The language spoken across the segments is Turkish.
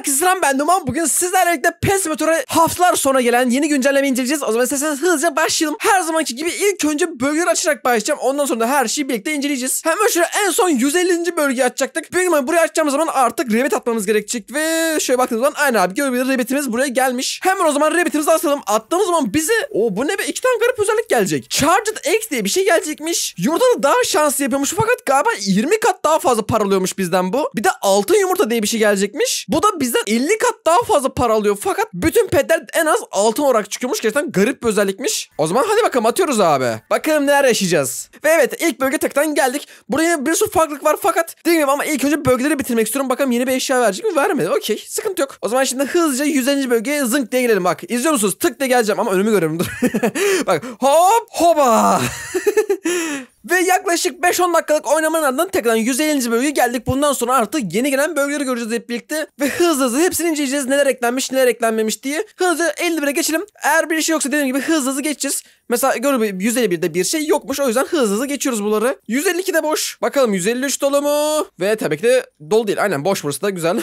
Herkese selam ben Duman. Bugün sizlerle birlikte PES Motor'a haftalar sonra gelen yeni güncelleme inceleyeceğiz. O zaman isterseniz hızlıca başlayalım. Her zamanki gibi ilk önce bölgeleri açarak başlayacağım. Ondan sonra da her şeyi birlikte inceleyeceğiz. Hemen şöyle en son 150. bölgeyi açacaktık. Büyük ihtimalle buraya açacağımız zaman artık rebet atmamız gerekecek. Ve şöyle baktığımız zaman aynı abi görebilir rebetimiz buraya gelmiş. Hemen o zaman rebetimizi atalım. Attığımız zaman bize o bu ne be iki tane garip özellik gelecek. Charged X diye bir şey gelecekmiş. Yumurta da daha şanslı yapıyormuş fakat galiba 20 kat daha fazla paralıyormuş bizden bu. Bir de altın yumurta diye bir şey gelecekmiş. Bu da biz bizden 50 kat daha fazla para alıyor. Fakat bütün petler en az altın olarak çıkıyormuş. Gerçekten garip bir özellikmiş. O zaman hadi bakalım atıyoruz abi. Bakalım neler yaşayacağız. Ve evet ilk bölge tekten geldik. Buraya bir sürü farklılık var fakat dediğim ama ilk önce bölgeleri bitirmek istiyorum. Bakalım yeni bir eşya verecek mi? Vermedi. Okey. Sıkıntı yok. O zaman şimdi hızlıca 150. bölgeye zınk diye girelim. Bak izliyor musunuz? Tık diye geleceğim ama önümü görüyorum. Dur. Bak hop hoba. Ve yaklaşık 5-10 dakikalık oynamanın ardından tekrardan 150. bölgeye geldik. Bundan sonra artık yeni gelen bölgeleri göreceğiz hep birlikte. Ve hızlı hızlı hepsini inceleyeceğiz. Neler eklenmiş neler eklenmemiş diye. Hızlı 51'e geçelim. Eğer bir şey yoksa dediğim gibi hızlı hızlı geçeceğiz. Mesela görün 151'de bir şey yokmuş. O yüzden hızlı hızlı geçiyoruz bunları. 152'de boş. Bakalım 153 dolu mu? Ve tabii ki de dolu değil. Aynen boş burası da güzel.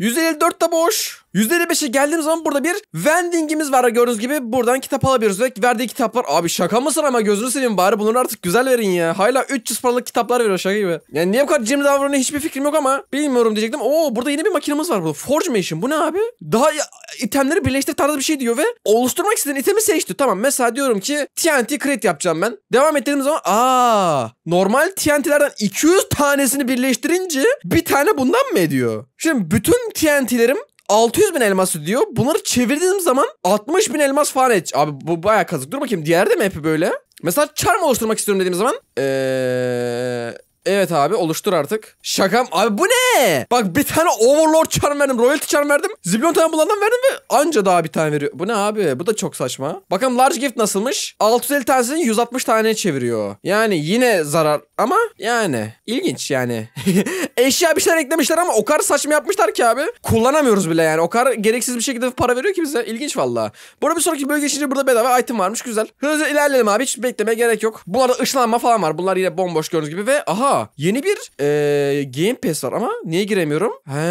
154'te boş. 155'e geldiğim zaman burada bir vendingimiz var. Gördüğünüz gibi buradan kitap alabiliyoruz. Ve verdiği kitaplar. Abi şaka mısın ama gözünü seveyim bari bunları artık güzel mal verin ya. Hala 300 paralık kitaplar veriyor şaka gibi. Yani niye bu kadar cimri davranıyor hiçbir fikrim yok ama bilmiyorum diyecektim. Oo burada yine bir makinemiz var burada. Forge Machine bu ne abi? Daha itemleri birleştir tarzı bir şey diyor ve oluşturmak istediğin itemi seçti. Tamam mesela diyorum ki TNT crate yapacağım ben. Devam ettiğim zaman aa normal TNT'lerden 200 tanesini birleştirince bir tane bundan mı ediyor? Şimdi bütün TNT'lerim 600 bin elması diyor. Bunları çevirdiğim zaman 60 bin elmas falan et. Abi bu baya kazık. Dur bakayım diğerde mi hep böyle? Mesela charm oluşturmak istiyorum dediğim zaman. Eee Evet abi oluştur artık. Şakam. Abi bu ne? Bak bir tane Overlord charm verdim. Royalty charm verdim. Zilyon tane bunlardan verdim ve anca daha bir tane veriyor. Bu ne abi? Bu da çok saçma. Bakalım large gift nasılmış? 650 tanesini 160 tane çeviriyor. Yani yine zarar ama yani ilginç yani. Eşya bir şeyler eklemişler ama o kadar saçma yapmışlar ki abi. Kullanamıyoruz bile yani. O kadar gereksiz bir şekilde para veriyor ki bize. İlginç valla. Burada bir sonraki bölge geçince burada bedava item varmış. Güzel. Hızlı ilerleyelim abi. Hiç beklemeye gerek yok. Bunlarda ışınlanma falan var. Bunlar yine bomboş gördüğünüz gibi ve aha yeni bir e, Game Pass var ama niye giremiyorum? He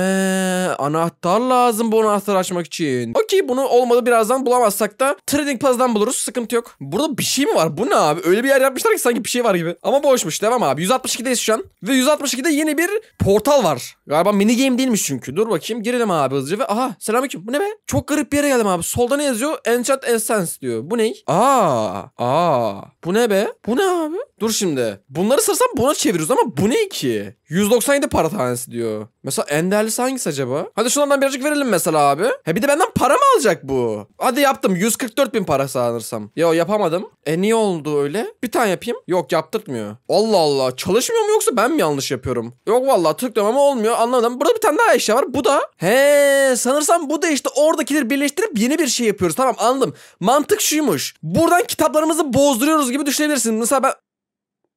anahtar lazım bu anahtarı açmak için. Okey bunu olmadı birazdan bulamazsak da Trading Plaz'dan buluruz sıkıntı yok. Burada bir şey mi var? Bu ne abi? Öyle bir yer yapmışlar ki sanki bir şey var gibi. Ama boşmuş devam abi. 162'deyiz şu an. Ve 162'de yeni bir portal var. Galiba mini game değilmiş çünkü. Dur bakayım girelim abi hızlıca ve aha selamünaleyküm. Bu ne be? Çok garip bir yere geldim abi. Solda ne yazıyor? Enchant Essence diyor. Bu ne? Aa, aa. Bu ne be? Bu ne abi? Dur şimdi. Bunları sırsam buna çeviriyoruz ama bu ne ki? 197 para tanesi diyor. Mesela en değerlisi hangisi acaba? Hadi şunlardan birazcık verelim mesela abi. He bir de benden para mı alacak bu? Hadi yaptım. 144 bin para sanırsam. Yo yapamadım. E niye oldu öyle? Bir tane yapayım. Yok yaptırtmıyor. Allah Allah. Çalışmıyor mu yoksa ben mi yanlış yapıyorum? Yok vallahi ama olmuyor. Anlamadım. Burada bir tane daha eşya var. Bu da. He sanırsam bu da işte oradakileri birleştirip yeni bir şey yapıyoruz. Tamam anladım. Mantık şuymuş. Buradan kitaplarımızı bozduruyoruz gibi düşünebilirsin. Mesela ben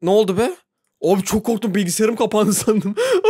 ne oldu be? Abi çok korktum bilgisayarım kapandı sandım.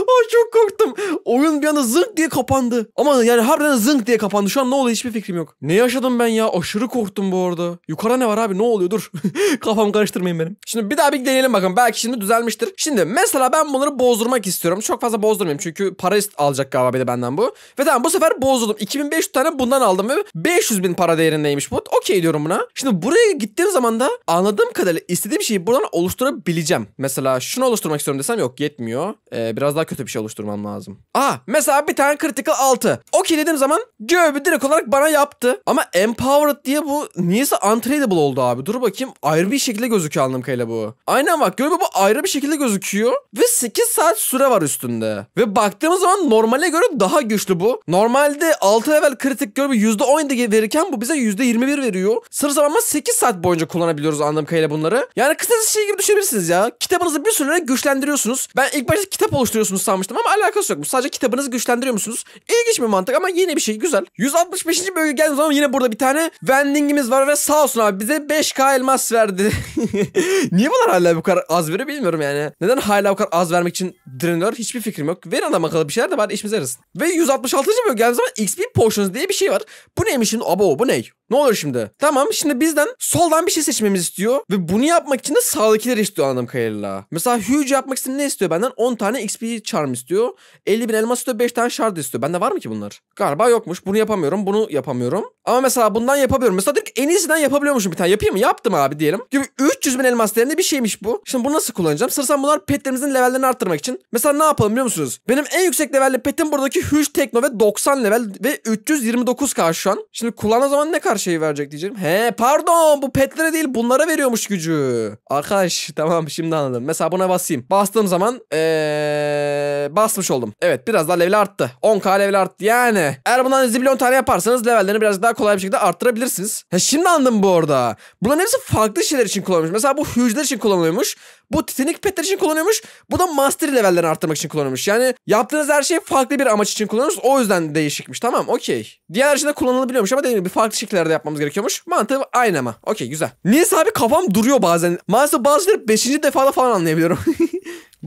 Ay çok korktum. Oyun bir anda zınk diye kapandı. Ama yani harbiden zınk diye kapandı. Şu an ne oluyor hiçbir fikrim yok. Ne yaşadım ben ya? Aşırı korktum bu arada. Yukarıda ne var abi? Ne oluyor? Dur. Kafamı karıştırmayın benim. Şimdi bir daha bir deneyelim bakalım. Belki şimdi düzelmiştir. Şimdi mesela ben bunları bozdurmak istiyorum. Çok fazla bozdurmayayım. Çünkü para alacak galiba bir de benden bu. Ve tamam bu sefer bozuldum. 2500 tane bundan aldım ve 500 bin para değerindeymiş bu. Okey diyorum buna. Şimdi buraya gittiğim zaman da anladığım kadarıyla istediğim şeyi buradan oluşturabileceğim. Mesela şunu oluşturmak istiyorum desem yok yetmiyor. Ee, biraz daha kötü bir şey oluşturmam lazım. Aa mesela bir tane critical 6. Okey dediğim zaman göğü direkt olarak bana yaptı. Ama empowered diye bu niyeyse untradeable oldu abi. Dur bakayım ayrı bir şekilde gözüküyor anladığım kadarıyla bu. Aynen bak göğü bu ayrı bir şekilde gözüküyor. Ve 8 saat süre var üstünde. Ve baktığımız zaman normale göre daha güçlü bu. Normalde 6 level kritik görevi %17 verirken bu bize %21 veriyor. Sırf zamanla 8 saat boyunca kullanabiliyoruz anladığım kayla bunları. Yani kısacası şey gibi düşünebilirsiniz ya kitabınızı bir süre güçlendiriyorsunuz. Ben ilk başta kitap oluşturuyorsunuz sanmıştım ama alakası yok. Bu sadece kitabınızı güçlendiriyor musunuz? İlginç bir mantık ama yine bir şey güzel. 165. bölge geldiğimiz zaman yine burada bir tane vendingimiz var ve sağ olsun abi bize 5k elmas verdi. Niye bunlar hala bu kadar az veriyor bilmiyorum yani. Neden hala bu kadar az vermek için direniyor hiçbir fikrim yok. Verin adam akıllı bir şeyler de bari işimize yarasın. Ve 166. bölge geldiğimiz zaman XP Potions diye bir şey var. Bu neymiş şimdi? Abo bu ney? Ne olur şimdi? Tamam şimdi bizden soldan bir şey seçmemiz istiyor. Ve bunu yapmak için de sağdakileri istiyor anladım kayayla. Layla. Mesela huge yapmak için ne istiyor benden? 10 tane XP charm istiyor. 50 bin elmas istiyor. 5 tane shard istiyor. Bende var mı ki bunlar? Galiba yokmuş. Bunu yapamıyorum. Bunu yapamıyorum. Ama mesela bundan yapabiliyorum. Mesela direkt en iyisinden yapabiliyormuşum bir tane. Yapayım mı? Yaptım abi diyelim. Gibi 300 bin elmas değerinde bir şeymiş bu. Şimdi bunu nasıl kullanacağım? Sırsan bunlar petlerimizin levellerini arttırmak için. Mesela ne yapalım biliyor musunuz? Benim en yüksek levelli petim buradaki huge techno ve 90 level ve 329 karşı şu an. Şimdi kullan zaman ne kadar şey verecek diyeceğim. He pardon bu petlere değil bunlara veriyormuş gücü. Arkadaş tamam şimdi anladım anladım. Mesela buna basayım. Bastığım zaman ee, basmış oldum. Evet biraz daha level arttı. 10k level arttı yani. Eğer bundan zibilyon tane yaparsanız levellerini biraz daha kolay bir şekilde arttırabilirsiniz. Ha, şimdi anladım bu arada. Bunların hepsi farklı şeyler için kullanılmış. Mesela bu hücreler için kullanılıyormuş. Bu Titanic petler için kullanıyormuş. Bu da Master levellerini arttırmak için kullanıyormuş. Yani yaptığınız her şey farklı bir amaç için kullanıyoruz. O yüzden değişikmiş. Tamam okey. Diğer her şeyde kullanılabiliyormuş ama dediğim gibi farklı şekillerde yapmamız gerekiyormuş. Mantığı aynı ama. Okey güzel. Niye abi kafam duruyor bazen. Maalesef bazıları şeyleri 5. defada falan anlayabiliyorum.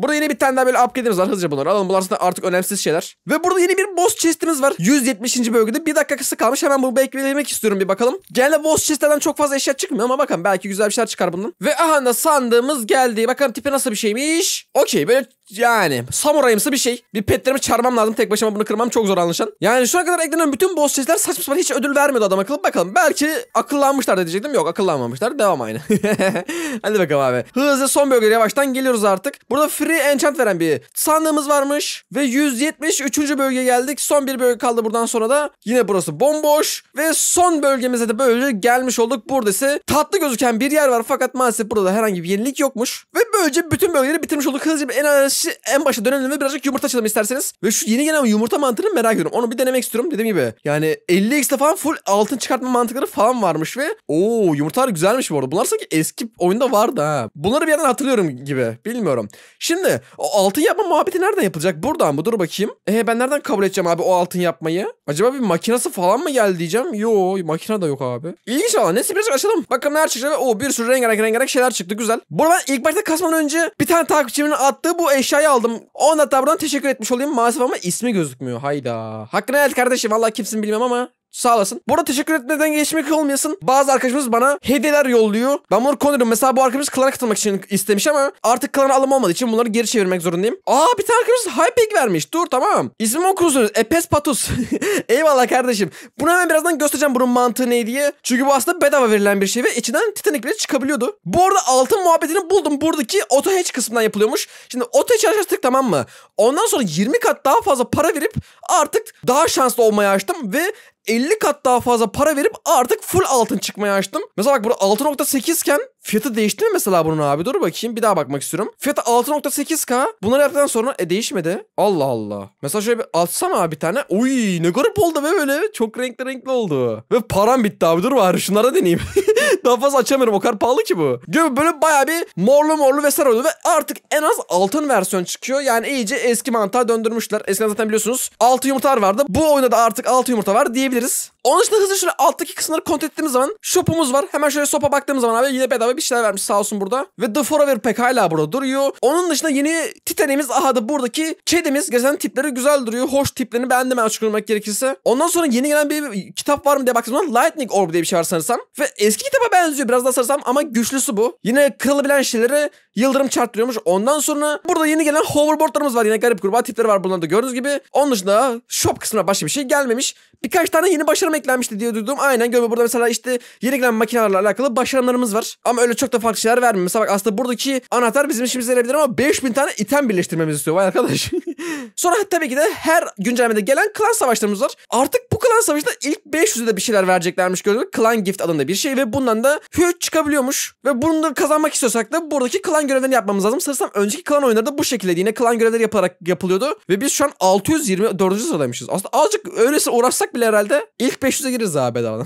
Burada yine bir tane daha böyle upgrade'imiz var. Hızlıca bunları alalım. Bunlar aslında artık önemsiz şeyler. Ve burada yeni bir boss chest'imiz var. 170. bölgede. Bir dakika kısa kalmış. Hemen bunu beklemek istiyorum bir bakalım. Genelde boss chest'lerden çok fazla eşya çıkmıyor ama bakın belki güzel bir şeyler çıkar bundan. Ve aha da sandığımız geldi. Bakalım tipi nasıl bir şeymiş. Okey böyle yani samurayımsı bir şey. Bir petlerimi çarmam lazım tek başıma bunu kırmam çok zor anlaşan. Yani şu ana kadar eklenen bütün boss chest'ler saçma sapan hiç ödül vermiyordu adam akıllı. Bakalım belki akıllanmışlar diyecektim. Yok akıllanmamışlar. Devam aynı. Hadi bakalım abi. Hızlı son bölgeye yavaştan geliyoruz artık. Burada free gri enchant veren bir sandığımız varmış. Ve 173. bölgeye geldik. Son bir bölge kaldı buradan sonra da. Yine burası bomboş. Ve son bölgemize de böylece gelmiş olduk. Burada ise tatlı gözüken bir yer var. Fakat maalesef burada herhangi bir yenilik yokmuş. Ve böylece bütün bölgeleri bitirmiş olduk. Hızlıca en, en başa dönelim ve birazcık yumurta açalım isterseniz. Ve şu yeni gelen yumurta mantığını merak ediyorum. Onu bir denemek istiyorum dediğim gibi. Yani 50x'de falan full altın çıkartma mantıkları falan varmış ve ooo yumurtalar güzelmiş bu arada. Bunlar sanki eski oyunda vardı ha. Bunları bir yerden hatırlıyorum gibi. Bilmiyorum. Şimdi Şimdi o altın yapma muhabbeti nereden yapılacak? Buradan mı? Dur bakayım. E ben nereden kabul edeceğim abi o altın yapmayı? Acaba bir makinası falan mı geldi diyeceğim. Yo makina da yok abi. İlginç ama neyse biraz açalım. Bakalım neler çıkacak. O bir sürü rengarenk rengarenk şeyler çıktı güzel. Burada ben ilk başta kasmadan önce bir tane takipçimin attığı bu eşyayı aldım. Ona da buradan teşekkür etmiş olayım. Maalesef ama ismi gözükmüyor. Hayda. Hakkını et kardeşim. Vallahi kimsin bilmem ama Sağ olasın. Bu arada teşekkür etmeden geçmek olmayasın. Bazı arkadaşımız bana hediyeler yolluyor. Ben bunları konuyorum. Mesela bu arkadaşımız klana katılmak için istemiş ama artık klana alım olmadığı için bunları geri çevirmek zorundayım. Aa bir tane arkadaşımız Hypeg vermiş. Dur tamam. İsmimi okursunuz. Epes Patus. Eyvallah kardeşim. Bunu hemen birazdan göstereceğim bunun mantığı ne diye. Çünkü bu aslında bedava verilen bir şey ve içinden Titanic bile çıkabiliyordu. Bu arada altın muhabbetini buldum. Buradaki auto hatch kısmından yapılıyormuş. Şimdi auto hatch açtık tamam mı? Ondan sonra 20 kat daha fazla para verip artık daha şanslı olmaya açtım ve 50 kat daha fazla para verip artık full altın çıkmaya açtım. Mesela bak burada 6.8 iken fiyatı değişti mi mesela bunun abi? Dur bakayım bir daha bakmak istiyorum. Fiyatı 6.8k. Bunları yaptıktan sonra e değişmedi. Allah Allah. Mesela şöyle bir atsam abi bir tane. Uy ne garip oldu be böyle. Çok renkli renkli oldu. Ve param bitti abi dur var şunlara deneyeyim. Daha fazla açamıyorum o kadar pahalı ki bu. Gibi böyle baya bir morlu morlu vesaire oluyor ve artık en az altın versiyon çıkıyor. Yani iyice eski mantığa döndürmüşler. Eskiden zaten biliyorsunuz altı yumurtalar vardı. Bu oyunda da artık altı yumurta var diyebiliriz. Onun dışında hızlı şöyle alttaki kısımları kontrol ettiğimiz zaman shop'umuz var. Hemen şöyle sopa baktığımız zaman abi yine bedava bir şeyler vermiş sağ olsun burada. Ve The Forever Pack hala burada duruyor. Onun dışında yeni Titanimiz aha da buradaki kedimiz. Gerçekten tipleri güzel duruyor. Hoş tiplerini beğendim ben açıklamak gerekirse. Ondan sonra yeni gelen bir kitap var mı diye baktığım zaman Lightning Orb diye bir şey var sanırsam. Ve eski kitap kitaba benziyor biraz daha sarsam ama güçlüsü bu. Yine kırılabilen şeyleri yıldırım çarptırıyormuş. Ondan sonra burada yeni gelen hoverboardlarımız var. Yine garip kurbağa tipleri var bunlarda gördüğünüz gibi. Onun dışında shop kısmına başka bir şey gelmemiş. Birkaç tane yeni başarım eklenmişti diye duydum. Aynen görme burada mesela işte yeni gelen makinelerle alakalı başarımlarımız var. Ama öyle çok da farklı şeyler vermiyor. Mesela bak aslında buradaki anahtar bizim işimize yarayabilir ama 5000 tane item birleştirmemizi istiyor. Vay arkadaş. Sonra tabii ki de her güncellemede gelen klan savaşlarımız var. Artık bu klan savaşında ilk 500'e de bir şeyler vereceklermiş gördüğünüz Klan Gift adında bir şey ve bunun Bundan da hüç çıkabiliyormuş. Ve bunu da kazanmak istiyorsak da buradaki klan görevlerini yapmamız lazım. Sanırsam önceki klan oyunları da bu şekilde yine klan görevleri yaparak yapılıyordu. Ve biz şu an 624. sıradaymışız. Aslında azıcık öylesi uğraşsak bile herhalde ilk 500'e gireriz abi bedavadan.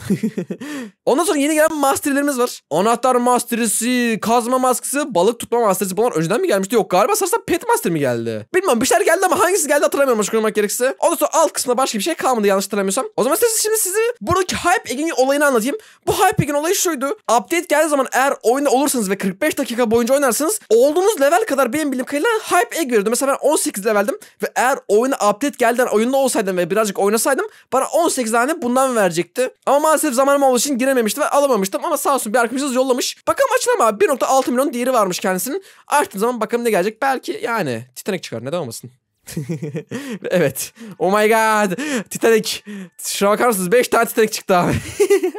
Ondan sonra yeni gelen masterlerimiz var. Anahtar masterisi, kazma maskesi, balık tutma masterisi. Bunlar önceden mi gelmişti? Yok galiba sanırsam pet master mi geldi? Bilmiyorum bir şeyler geldi ama hangisi geldi hatırlamıyorum açık olmak gerekirse. Ondan sonra alt kısmında başka bir şey kalmadı yanlış hatırlamıyorsam. O zaman size şimdi sizi buradaki Hype Egg'in olayını anlatayım. Bu Hype Egg'in olayı şu şuydu. Update geldiği zaman eğer oyunda olursanız ve 45 dakika boyunca oynarsanız olduğunuz level kadar benim bildiğim kadarıyla hype egg veriyordu. Mesela ben 18 leveldim ve eğer oyuna update geldiğinden oyunda olsaydım ve birazcık oynasaydım bana 18 tane bundan verecekti. Ama maalesef zamanım olduğu için girememiştim ve alamamıştım ama sağ olsun bir arkadaşımız yollamış. Bakalım açılama abi 1.6 milyon değeri varmış kendisinin. Açtığım zaman bakalım ne gelecek. Belki yani Titanic çıkar neden olmasın. evet. Oh my god. Titanic. Şuna bakar mısınız? 5 tane Titanic çıktı abi.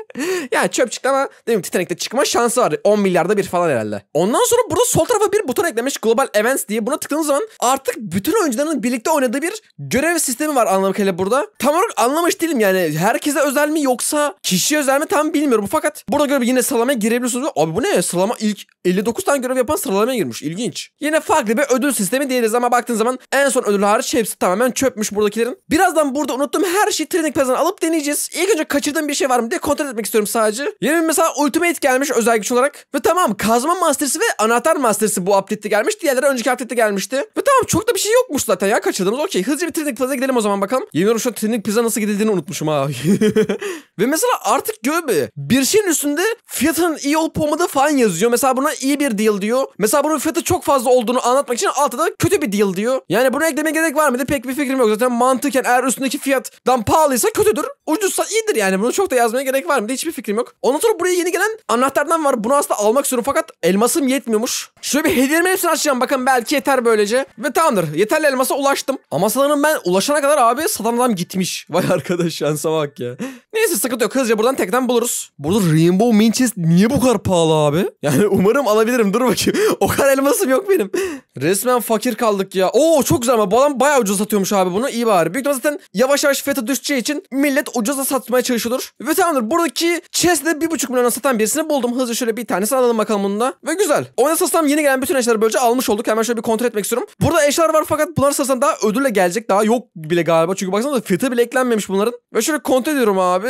yani çöp çıktı ama değil mi Titanic'te çıkma şansı var. 10 milyarda bir falan herhalde. Ondan sonra burada sol tarafa bir buton eklemiş Global Events diye. Buna tıkladığınız zaman artık bütün oyuncuların birlikte oynadığı bir görev sistemi var anlamı kadarıyla burada. Tam olarak anlamış değilim yani. Herkese özel mi yoksa kişiye özel mi tam bilmiyorum. Fakat burada görev yine sıralamaya girebiliyorsunuz. Abi bu ne? Sıralama ilk 59 tane görev yapan sıralamaya girmiş. İlginç. Yine farklı bir ödül sistemi diyebiliriz ama baktığın zaman en son ödülü hariç hepsi tamamen çöpmüş buradakilerin. Birazdan burada unuttuğum her şeyi training pazarına alıp deneyeceğiz. İlk önce kaçırdığım bir şey var mı diye kontrol etmek istiyorum sadece. Yeni mesela ultimate gelmiş özel güç olarak. Ve tamam kazma masterisi ve anahtar masterisi bu update'de gelmiş. Diğerleri önceki update'de gelmişti. Ve tamam çok da bir şey yokmuş zaten ya kaçırdığımız okey. hızlı bir training pazarına gidelim o zaman bakalım. Yemin ediyorum şu an training pizza nasıl gidildiğini unutmuşum ha. ve mesela artık göbe bir şeyin üstünde fiyatın iyi olup olmadığı falan yazıyor. Mesela buna iyi bir deal diyor. Mesela bunun fiyatı çok fazla olduğunu anlatmak için altta da kötü bir deal diyor. Yani buna. ekle bekleme gerek var mıydı? Pek bir fikrim yok. Zaten mantıken eğer üstündeki fiyattan pahalıysa kötüdür. Ucuzsa iyidir yani. Bunu çok da yazmaya gerek var mıydı? Hiçbir fikrim yok. Ondan sonra buraya yeni gelen anahtardan var. Bunu aslında almak istiyorum fakat elmasım yetmiyormuş. Şöyle bir hediyemi hepsini açacağım. Bakın belki yeter böylece. Ve tamamdır. Yeterli elmasa ulaştım. Ama sanırım ben ulaşana kadar abi satan adam gitmiş. Vay arkadaş şansa bak ya. Neyse sıkıntı yok. Hızlıca buradan tekten buluruz. Burada Rainbow Manchester niye bu kadar pahalı abi? Yani umarım alabilirim. Dur bakayım. o kadar elmasım yok benim. Resmen fakir kaldık ya. Oo çok güzel ama bu adam bayağı ucuz satıyormuş abi bunu. İyi bari. Büyük ihtimalle zaten yavaş yavaş fiyatı düşeceği için millet ucuza satmaya çalışılır. Ve tamamdır. Buradaki chest'de 1.5 milyona satan birisini buldum. Hızlı şöyle bir tanesini alalım bakalım bunda Ve güzel. Oyuna satsam yeni gelen bütün eşyaları böylece almış olduk. Hemen şöyle bir kontrol etmek istiyorum. Burada eşyalar var fakat bunlar satsam daha ödülle gelecek. Daha yok bile galiba. Çünkü baksana fiyatı bile eklenmemiş bunların. Ve şöyle kontrol ediyorum abi.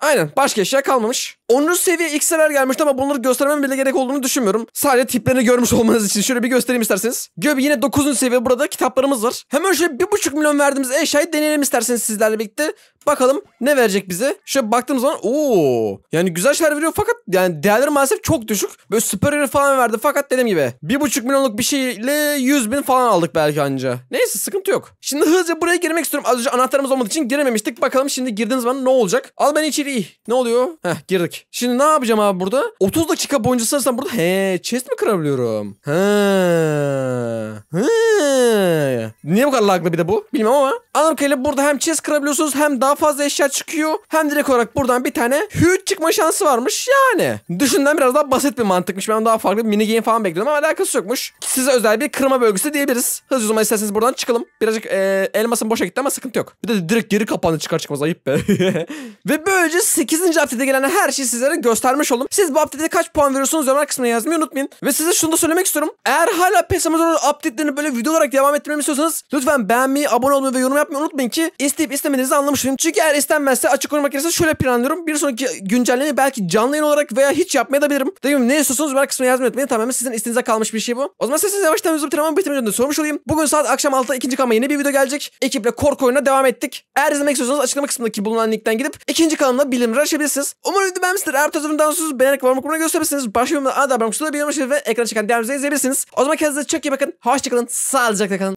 Aynen. Başka eşya kalmamış. 10. seviye XLR gelmişti ama bunları göstermem bile gerek olduğunu düşünmüyorum. Sadece tiplerini görmüş olmanız için şöyle bir göstereyim isterseniz. Göb yine 9. seviye burada kitaplarımız var. Hemen şöyle bir buçuk milyon verdiğimiz eşyayı deneyelim isterseniz sizlerle birlikte. Bakalım ne verecek bize. Şöyle baktığımız zaman ooo. Yani güzel şeyler veriyor fakat yani değerleri maalesef çok düşük. Böyle süper falan verdi fakat dediğim gibi. Bir buçuk milyonluk bir şeyle yüz bin falan aldık belki anca. Neyse sıkıntı yok. Şimdi hızlıca buraya girmek istiyorum. Az önce anahtarımız olmadığı için girememiştik. Bakalım şimdi girdiğiniz zaman ne olacak? Al beni içeri. Ne oluyor? Heh girdik. Şimdi ne yapacağım abi burada? 30 dakika boyunca sanırsam burada. He chest mi kırabiliyorum? He. He. Niye bu kadar laglı bir de bu? Bilmem ama. Anarka ile burada hem chest kırabiliyorsunuz hem daha fazla eşya çıkıyor. Hem direkt olarak buradan bir tane huge çıkma şansı varmış yani. Düşünden biraz daha basit bir mantıkmış. Ben daha farklı bir mini game falan bekliyordum ama alakası yokmuş. Size özel bir kırma bölgesi diyebiliriz. Hızlı zaman isterseniz buradan çıkalım. Birazcık e, elmasın boşa gitti ama sıkıntı yok. Bir de direkt geri kapandı çıkar çıkmaz ayıp be. Ve böylece 8. update'e gelen her şeyi sizlere göstermiş oldum. Siz bu update'e kaç puan veriyorsunuz yorumlar kısmına yazmayı unutmayın. Ve size şunu da söylemek istiyorum. Eğer hala PES Amazon update'lerini böyle video olarak devam ettirmemi istiyorsanız Lütfen beğenmeyi, abone olmayı ve yorum yapmayı unutmayın ki isteyip istemediğinizi anlamışım. Çünkü eğer istenmezse açık konum makinesi şöyle planlıyorum. Bir sonraki güncellemeyi belki canlı yayın olarak veya hiç yapmaya da bilirim. Dediğim ne istiyorsanız merak kısmına yazmayı unutmayın. Tamamen sizin istinize kalmış bir şey bu. O zaman sesiniz yavaştan bizim tamamen bitirmeden önce sormuş olayım. Bugün saat akşam 6'da ikinci kanalma yeni bir video gelecek. Ekiple korku oyununa devam ettik. Eğer izlemek istiyorsanız açıklama kısmındaki bulunan linkten gidip ikinci kanalımda bilimleri ulaşabilirsiniz. Umarım videomu beğenmişsinizdir. Eğer tozumdan sus beğenerek varmak umuruna gösterebilirsiniz. Başka bir videomda ana da varmak ve ekran çıkan değerlerinizi izleyebilirsiniz. O zaman kendinize çok iyi bakın. Hoşçakalın. Sağlıcakla kalın.